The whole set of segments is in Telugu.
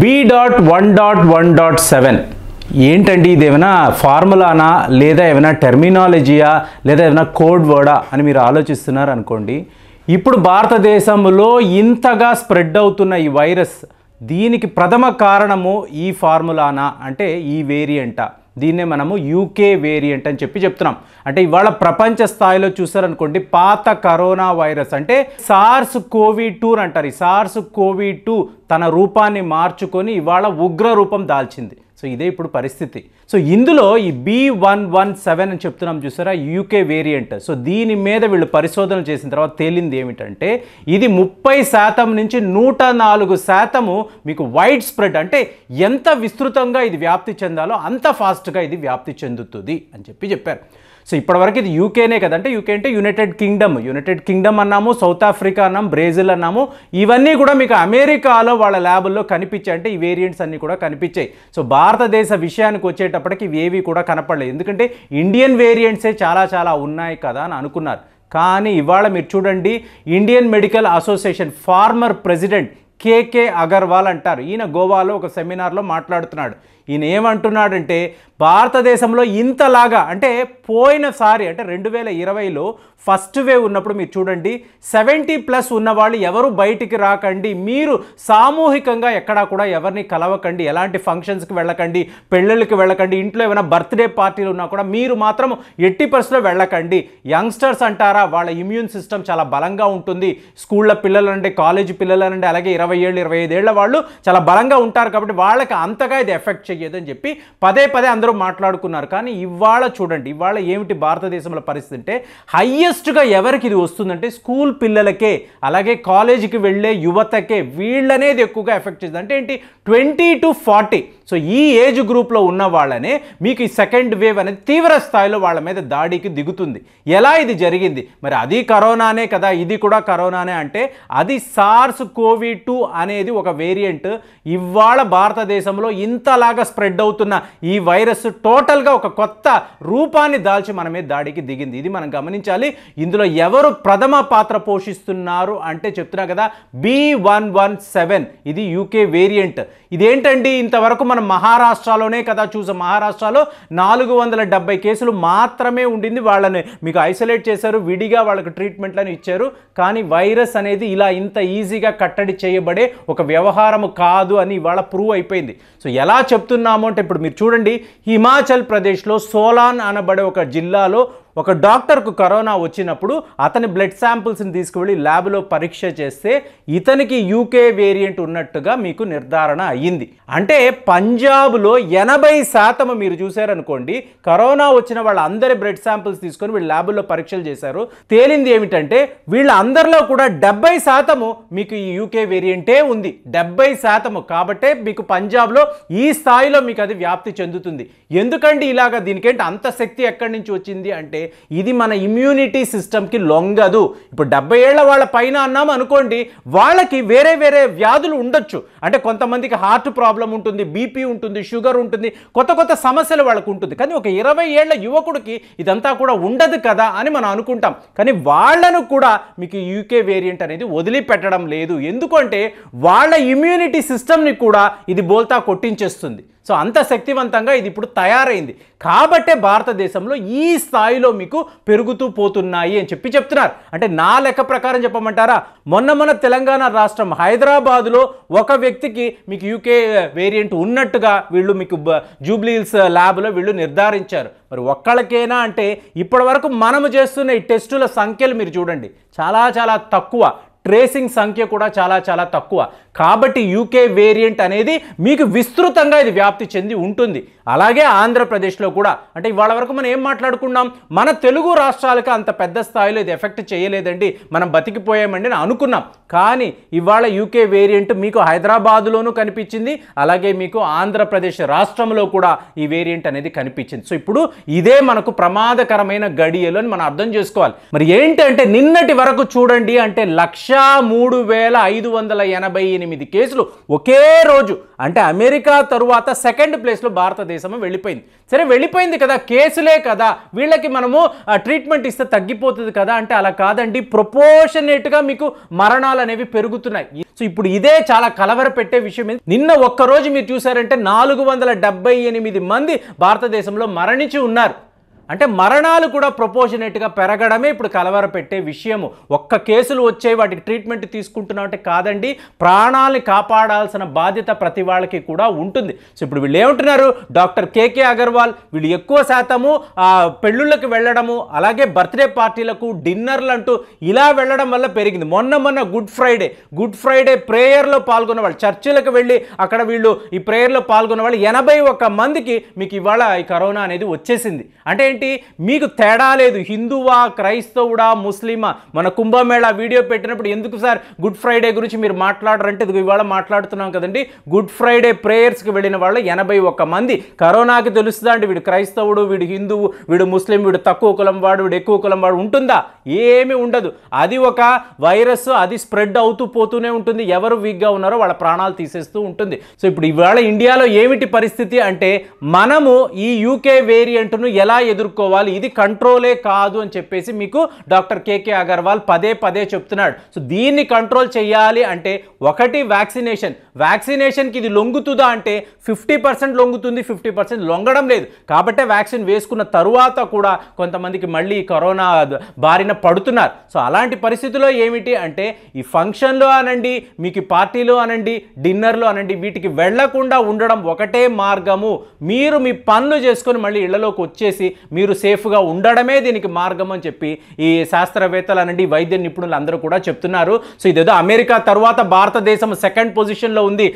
be dot one dot one dot seven ఏంటండి ఇది ఏమైనా ఫార్ములానా లేదా ఏమైనా టెర్మినాలజీయా లేదా ఏమైనా కోడ్ వర్డా అని మీరు ఆలోచిస్తున్నారు అనుకోండి ఇప్పుడు భారతదేశంలో ఇంతగా స్ప్రెడ్ అవుతున్న ఈ వైరస్ దీనికి ప్రథమ కారణము ఈ ఫార్ములానా అంటే ఈ వేరియంటా దీన్నే మనము యూకే వేరియంట్ అని చెప్పి చెప్తున్నాం అంటే ఇవాళ ప్రపంచ స్థాయిలో చూసారనుకోండి పాత కరోనా వైరస్ అంటే సార్స్ కోవిడ్ టూ అంటారు ఈ సార్స్ కోవిడ్ టూ తన రూపాన్ని మార్చుకొని ఇవాళ ఉగ్ర రూపం దాల్చింది సో ఇదే ఇప్పుడు పరిస్థితి సో ఇందులో ఈ బీ వన్ వన్ సెవెన్ అని చెప్తున్నాం చూసారా యూకే వేరియంట్ సో దీని మీద వీళ్ళు పరిశోధన చేసిన తర్వాత తేలింది ఏమిటంటే ఇది ముప్పై శాతం నుంచి నూట నాలుగు శాతము మీకు వైడ్ స్ప్రెడ్ అంటే ఎంత విస్తృతంగా ఇది వ్యాప్తి చెందాలో అంత ఫాస్ట్గా ఇది వ్యాప్తి చెందుతుంది అని చెప్పి చెప్పారు సో ఇప్పటివరకు ఇది యూకేనే కదంటే యూకే అంటే యునైటెడ్ కింగ్డమ్ యునైటెడ్ కింగ్డమ్ అన్నాము సౌత్ ఆఫ్రికా అన్నాము బ్రెజిల్ అన్నాము ఇవన్నీ కూడా మీకు అమెరికాలో వాళ్ళ ల్యాబుల్లో కనిపించాయి అంటే ఈ వేరియంట్స్ అన్నీ కూడా కనిపించాయి సో భారతదేశ విషయానికి వచ్చేటప్పుడు చూసేటప్పటికి ఇవేవి కూడా కనపడలేదు ఎందుకంటే ఇండియన్ వేరియంట్సే చాలా చాలా ఉన్నాయి కదా అని అనుకున్నారు కానీ ఇవాళ మీరు చూడండి Indian Medical Association former president K K అంటారు ఈయన గోవాలో ఒక సెమినార్లో మాట్లాడుతున్నాడు ఈయన ఏమంటున్నాడంటే భారతదేశంలో ఇంతలాగా అంటే పోయినసారి అంటే రెండు వేల ఇరవైలో ఫస్ట్ వేవ్ ఉన్నప్పుడు మీరు చూడండి సెవెంటీ ప్లస్ ఉన్నవాళ్ళు ఎవరు బయటికి రాకండి మీరు సామూహికంగా ఎక్కడా కూడా ఎవరిని కలవకండి ఎలాంటి ఫంక్షన్స్కి వెళ్ళకండి పెళ్ళిళ్ళకి వెళ్ళకండి ఇంట్లో ఏమైనా బర్త్డే పార్టీలు ఉన్నా కూడా మీరు మాత్రం ఎట్టి పరిస్థితిలో వెళ్ళకండి యంగ్స్టర్స్ అంటారా వాళ్ళ ఇమ్యూన్ సిస్టమ్ చాలా బలంగా ఉంటుంది స్కూళ్ళ కాలేజీ పిల్లలు అంటే అలాగే ఇరవై ఏళ్ళు ఇరవై ఐదేళ్ల వాళ్ళు చాలా బలంగా ఉంటారు కాబట్టి వాళ్ళకి అంతగా ఇది ఎఫెక్ట్ చెయ్యి అని చెప్పి పదే పదే అందరూ మాట్లాడుకున్నారు కానీ ఇవాళ చూడండి ఇవాళ ఏమిటి భారతదేశంలో పరిస్థితి అంటే హయ్యెస్ట్గా ఎవరికి ఇది వస్తుందంటే స్కూల్ పిల్లలకే అలాగే కాలేజీకి వెళ్ళే యువతకే వీళ్ళనేది ఎక్కువగా ఎఫెక్ట్ చేస్తుంది అంటే ఏంటి ట్వంటీ టు ఫార్టీ సో ఈ ఏజ్ గ్రూప్లో ఉన్న వాళ్ళనే మీకు ఈ సెకండ్ వేవ్ అనేది తీవ్ర స్థాయిలో వాళ్ళ మీద దాడికి దిగుతుంది ఎలా ఇది జరిగింది మరి అది కరోనానే కదా ఇది కూడా కరోనానే అంటే అది సార్స్ కోవిడ్ టూ అనేది ఒక వేరియంట్ ఇవాళ భారతదేశంలో ఇంతలాగా బాగా స్ప్రెడ్ అవుతున్న ఈ వైరస్ టోటల్గా ఒక కొత్త రూపాన్ని దాల్చి మన మీద దాడికి దిగింది ఇది మనం గమనించాలి ఇందులో ఎవరు ప్రథమ పాత్ర పోషిస్తున్నారు అంటే చెప్తున్నా కదా బి వన్ వన్ సెవెన్ ఇది యూకే వేరియంట్ ఇదేంటండి ఇంతవరకు మనం మహారాష్ట్రలోనే కదా చూసాం మహారాష్ట్రలో నాలుగు వందల డెబ్బై కేసులు మాత్రమే ఉండింది వాళ్ళని మీకు ఐసోలేట్ చేశారు విడిగా వాళ్ళకి ట్రీట్మెంట్లను ఇచ్చారు కానీ వైరస్ అనేది ఇలా ఇంత ఈజీగా కట్టడి చేయబడే ఒక వ్యవహారం కాదు అని ఇవాళ ప్రూవ్ అయిపోయింది సో ఎలా చెప్తున్నారు చెబుతున్నాము అంటే ఇప్పుడు మీరు చూడండి హిమాచల్ ప్రదేశ్లో సోలాన్ అనబడే ఒక జిల్లాలో ఒక డాక్టర్కు కరోనా వచ్చినప్పుడు అతని బ్లడ్ శాంపిల్స్ని తీసుకువెళ్ళి ల్యాబ్లో పరీక్ష చేస్తే ఇతనికి యూకే వేరియంట్ ఉన్నట్టుగా మీకు నిర్ధారణ అయ్యింది అంటే పంజాబ్లో ఎనభై శాతం మీరు చూశారనుకోండి కరోనా వచ్చిన వాళ్ళందరి బ్లడ్ శాంపిల్స్ తీసుకొని వీళ్ళు ల్యాబ్లో పరీక్షలు చేశారు తేలింది ఏమిటంటే వీళ్ళందరిలో కూడా డెబ్బై శాతము మీకు ఈ యూకే వేరియంటే ఉంది డెబ్బై శాతము కాబట్టే మీకు పంజాబ్లో ఈ స్థాయిలో మీకు అది వ్యాప్తి చెందుతుంది ఎందుకండి ఇలాగా దీనికేంటి అంత శక్తి ఎక్కడి నుంచి వచ్చింది అంటే ఇది మన ఇమ్యూనిటీ సిస్టమ్కి లొంగదు ఇప్పుడు డెబ్బై ఏళ్ళ వాళ్ళ పైన అన్నాం అనుకోండి వాళ్ళకి వేరే వేరే వ్యాధులు ఉండొచ్చు అంటే కొంతమందికి హార్ట్ ప్రాబ్లం ఉంటుంది బీపీ ఉంటుంది షుగర్ ఉంటుంది కొత్త కొత్త సమస్యలు వాళ్ళకు ఉంటుంది కానీ ఒక ఇరవై ఏళ్ళ యువకుడికి ఇదంతా కూడా ఉండదు కదా అని మనం అనుకుంటాం కానీ వాళ్ళను కూడా మీకు యూకే వేరియంట్ అనేది వదిలిపెట్టడం లేదు ఎందుకంటే వాళ్ళ ఇమ్యూనిటీ సిస్టమ్ని కూడా ఇది బోల్తా కొట్టించేస్తుంది సో అంత శక్తివంతంగా ఇది ఇప్పుడు తయారైంది కాబట్టే భారతదేశంలో ఈ స్థాయిలో మీకు పెరుగుతూ పోతున్నాయి అని చెప్పి చెప్తున్నారు అంటే నా లెక్క ప్రకారం చెప్పమంటారా మొన్న మన తెలంగాణ రాష్ట్రం హైదరాబాద్లో ఒక వ్యక్తికి మీకు యూకే వేరియంట్ ఉన్నట్టుగా వీళ్ళు మీకు జూబ్లీల్స్ ల్యాబ్లో వీళ్ళు నిర్ధారించారు మరి ఒక్కళ్ళకేనా అంటే ఇప్పటి వరకు మనము చేస్తున్న ఈ టెస్టుల సంఖ్యలు మీరు చూడండి చాలా చాలా తక్కువ ట్రేసింగ్ సంఖ్య కూడా చాలా చాలా తక్కువ కాబట్టి యూకే వేరియంట్ అనేది మీకు విస్తృతంగా ఇది వ్యాప్తి చెంది ఉంటుంది అలాగే ఆంధ్రప్రదేశ్లో కూడా అంటే ఇవాళ వరకు మనం ఏం మాట్లాడుకున్నాం మన తెలుగు రాష్ట్రాలకు అంత పెద్ద స్థాయిలో ఇది ఎఫెక్ట్ చేయలేదండి మనం బతికిపోయామండి అని అనుకున్నాం కానీ ఇవాళ యూకే వేరియంట్ మీకు హైదరాబాదులోనూ కనిపించింది అలాగే మీకు ఆంధ్రప్రదేశ్ రాష్ట్రంలో కూడా ఈ వేరియంట్ అనేది కనిపించింది సో ఇప్పుడు ఇదే మనకు ప్రమాదకరమైన గడియలు అని మనం అర్థం చేసుకోవాలి మరి ఏంటంటే నిన్నటి వరకు చూడండి అంటే లక్ష లక్షా మూడు వేల ఐదు వందల ఎనభై ఎనిమిది కేసులు ఒకే రోజు అంటే అమెరికా తరువాత సెకండ్ ప్లేస్లో భారతదేశం వెళ్ళిపోయింది సరే వెళ్ళిపోయింది కదా కేసులే కదా వీళ్ళకి మనము ట్రీట్మెంట్ ఇస్తే తగ్గిపోతుంది కదా అంటే అలా కాదండి ప్రొపోర్షనేట్గా మీకు మరణాలు అనేవి పెరుగుతున్నాయి సో ఇప్పుడు ఇదే చాలా కలవర పెట్టే విషయం నిన్న ఒక్కరోజు మీరు చూసారంటే నాలుగు వందల డెబ్బై ఎనిమిది మంది భారతదేశంలో మరణించి ఉన్నారు అంటే మరణాలు కూడా ప్రపోజనేట్గా పెరగడమే ఇప్పుడు కలవర పెట్టే విషయము ఒక్క కేసులు వచ్చే వాటికి ట్రీట్మెంట్ తీసుకుంటున్నామంటే కాదండి ప్రాణాలని కాపాడాల్సిన బాధ్యత ప్రతి వాళ్ళకి కూడా ఉంటుంది సో ఇప్పుడు వీళ్ళు ఏమంటున్నారు డాక్టర్ కేకే అగర్వాల్ వీళ్ళు ఎక్కువ శాతము పెళ్ళిళ్ళకి వెళ్ళడము అలాగే బర్త్డే పార్టీలకు డిన్నర్లు అంటూ ఇలా వెళ్ళడం వల్ల పెరిగింది మొన్న మొన్న గుడ్ ఫ్రైడే గుడ్ ఫ్రైడే ప్రేయర్లో పాల్గొన్న వాళ్ళు చర్చిలకు వెళ్ళి అక్కడ వీళ్ళు ఈ ప్రేయర్లో పాల్గొన్న వాళ్ళు ఎనభై ఒక్క మందికి మీకు ఇవాళ ఈ కరోనా అనేది వచ్చేసింది అంటే ఏంటి మీకు తేడా లేదు హిందువా క్రైస్తవుడా ముస్లిమా మన కుంభమేళ వీడియో పెట్టినప్పుడు ఎందుకు సార్ గుడ్ ఫ్రైడే గురించి మీరు మాట్లాడరంటే ఇది ఇవాళ మాట్లాడుతున్నాం కదండి గుడ్ ఫ్రైడే ప్రేయర్స్కి వెళ్ళిన వాళ్ళు ఎనభై మంది కరోనాకి తెలుస్తుందా వీడు క్రైస్తవుడు వీడు హిందువు వీడు ముస్లిం వీడు తక్కువ కులం వాడు వీడు ఎక్కువ కులం వాడు ఉంటుందా ఏమీ ఉండదు అది ఒక వైరస్ అది స్ప్రెడ్ అవుతూ పోతూనే ఉంటుంది ఎవరు వీక్గా ఉన్నారో వాళ్ళ ప్రాణాలు తీసేస్తూ ఉంటుంది సో ఇప్పుడు ఇవాళ ఇండియాలో ఏమిటి పరిస్థితి అంటే మనము ఈ యూకే వేరియంట్ను ఎలా ఎదురు ఎదుర్కోవాలి ఇది కంట్రోలే కాదు అని చెప్పేసి మీకు డాక్టర్ కేకే అగర్వాల్ పదే పదే చెప్తున్నాడు సో దీన్ని కంట్రోల్ చేయాలి అంటే ఒకటి వ్యాక్సినేషన్ వ్యాక్సినేషన్కి ఇది లొంగుతుందా అంటే ఫిఫ్టీ పర్సెంట్ లొంగుతుంది ఫిఫ్టీ పర్సెంట్ లొంగడం లేదు కాబట్టే వ్యాక్సిన్ వేసుకున్న తరువాత కూడా కొంతమందికి మళ్ళీ కరోనా బారిన పడుతున్నారు సో అలాంటి పరిస్థితుల్లో ఏమిటి అంటే ఈ ఫంక్షన్లో అనండి మీకు పార్టీలో అనండి డిన్నర్లో అనండి వీటికి వెళ్లకుండా ఉండడం ఒకటే మార్గము మీరు మీ పనులు చేసుకొని మళ్ళీ ఇళ్లలోకి వచ్చేసి మీరు సేఫ్గా ఉండడమే దీనికి మార్గం అని చెప్పి ఈ శాస్త్రవేత్తలు అనండి వైద్య నిపుణులు అందరూ కూడా చెప్తున్నారు సో ఇదేదో అమెరికా తర్వాత భారతదేశం సెకండ్ పొజిషన్లో ఉంది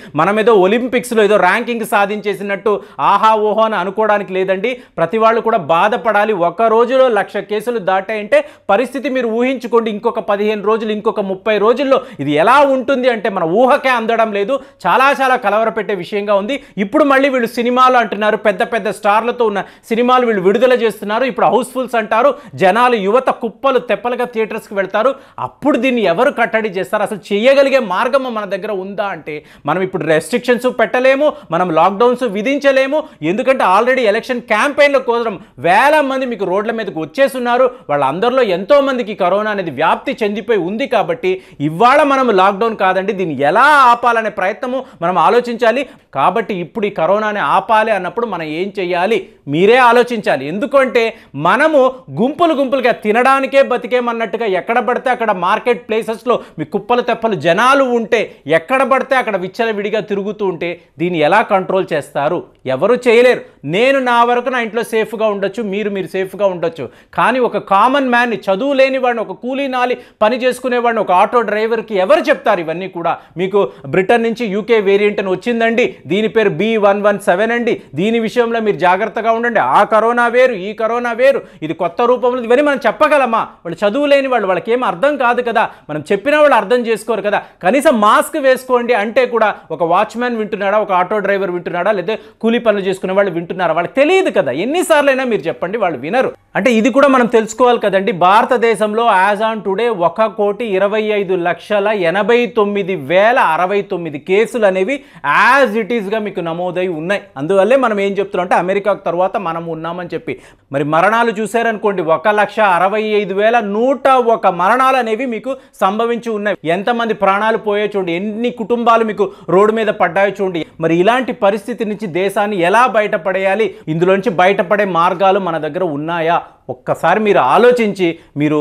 ఏదో ఒలింపిక్స్లో ఏదో ర్యాంకింగ్ సాధించేసినట్టు ఆహా ఓహో అని అనుకోవడానికి లేదండి ప్రతి వాళ్ళు కూడా బాధపడాలి ఒక రోజులో లక్ష కేసులు దాటాయంటే పరిస్థితి మీరు ఊహించుకోండి ఇంకొక పదిహేను రోజులు ఇంకొక ముప్పై రోజుల్లో ఇది ఎలా ఉంటుంది అంటే మన ఊహకే అందడం లేదు చాలా చాలా కలవరపెట్టే విషయంగా ఉంది ఇప్పుడు మళ్ళీ వీళ్ళు సినిమాలు అంటున్నారు పెద్ద పెద్ద స్టార్లతో ఉన్న సినిమాలు వీళ్ళు విడుదల చేస్తున్నారు ఇప్పుడు హౌస్ఫుల్స్ అంటారు జనాలు యువత కుప్పలు తెప్పలుగా థియేటర్స్కి వెళ్తారు అప్పుడు దీన్ని ఎవరు కట్టడి చేస్తారు అసలు చేయగలిగే మార్గం మన దగ్గర ఉందా అంటే మనం ఇప్పుడు రెస్ట్రిక్షన్స్ పెట్టలేము మనం లాక్డౌన్స్ విధించలేము ఎందుకంటే ఆల్రెడీ ఎలక్షన్ క్యాంపెయిన్ల కోసం వేల మంది మీకు రోడ్ల మీదకి వచ్చేస్తున్నారు వాళ్ళందరిలో ఎంతో మందికి కరోనా అనేది వ్యాప్తి చెందిపోయి ఉంది కాబట్టి ఇవాళ మనం లాక్డౌన్ కాదండి దీన్ని ఎలా ఆపాలనే ప్రయత్నము మనం ఆలోచించాలి కాబట్టి ఇప్పుడు ఈ కరోనాని ఆపాలి అన్నప్పుడు మనం ఏం చేయాలి మీరే ఆలోచించాలి ఎందుకు ఎందుకంటే మనము గుంపులు గుంపులుగా తినడానికే బతికేమన్నట్టుగా ఎక్కడ పడితే అక్కడ మార్కెట్ ప్లేసెస్లో మీ కుప్పలు తెప్పలు జనాలు ఉంటే ఎక్కడ పడితే అక్కడ విచ్చలవిడిగా తిరుగుతూ ఉంటే దీన్ని ఎలా కంట్రోల్ చేస్తారు ఎవరు చేయలేరు నేను నా వరకు నా ఇంట్లో సేఫ్గా ఉండొచ్చు మీరు మీరు సేఫ్గా ఉండొచ్చు కానీ ఒక కామన్ మ్యాన్ని చదువు లేని వాడిని ఒక కూలీ నాలి పని చేసుకునేవాడిని ఒక ఆటో డ్రైవర్కి ఎవరు చెప్తారు ఇవన్నీ కూడా మీకు బ్రిటన్ నుంచి యూకే వేరియంట్ అని వచ్చిందండి దీని పేరు బి వన్ వన్ సెవెన్ అండి దీని విషయంలో మీరు జాగ్రత్తగా ఉండండి ఆ కరోనా వేరు ఈ కరోనా వేరు ఇది కొత్త రూపంలో ఇవన్నీ మనం చెప్పగలమా వాళ్ళు చదువు లేని వాళ్ళు వాళ్ళకి ఏం అర్థం కాదు కదా మనం చెప్పినా వాళ్ళు అర్థం చేసుకోరు కదా కనీసం మాస్క్ వేసుకోండి అంటే కూడా ఒక వాచ్మ్యాన్ వింటున్నాడా ఒక ఆటో డ్రైవర్ వింటున్నాడా లేదా కూలీ పనులు చేసుకునే వాళ్ళు వింటున్నారా వాళ్ళకి తెలియదు కదా ఎన్నిసార్లైనా మీరు చెప్పండి వాళ్ళు వినరు అంటే ఇది కూడా మనం తెలుసుకోవాలి కదండి భారతదేశంలో యాజ్ ఆన్ టుడే ఒక కోటి ఇరవై ఐదు లక్షల ఎనభై తొమ్మిది వేల అరవై తొమ్మిది కేసులు అనేవి యాజ్ ఇట్ ఈస్గా మీకు నమోదై ఉన్నాయి అందువల్లే మనం ఏం చెప్తున్నాం అంటే అమెరికా తర్వాత మనం ఉన్నామని చెప్పి మరి మరణాలు చూశారనుకోండి ఒక లక్ష అరవై ఐదు వేల నూట ఒక మరణాలు అనేవి మీకు సంభవించి ఉన్నాయి ఎంతమంది ప్రాణాలు పోయే చూడండి ఎన్ని కుటుంబాలు మీకు రోడ్డు మీద పడ్డాయో చూడండి మరి ఇలాంటి పరిస్థితి నుంచి దేశాన్ని ఎలా బయటపడేయాలి ఇందులోంచి బయటపడే మార్గాలు మన దగ్గర ఉన్నాయా ఒక్కసారి మీరు ఆలోచించి మీరు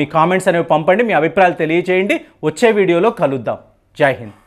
మీ కామెంట్స్ అనేవి పంపండి మీ అభిప్రాయాలు తెలియచేయండి వచ్చే వీడియోలో కలుద్దాం జై హింద్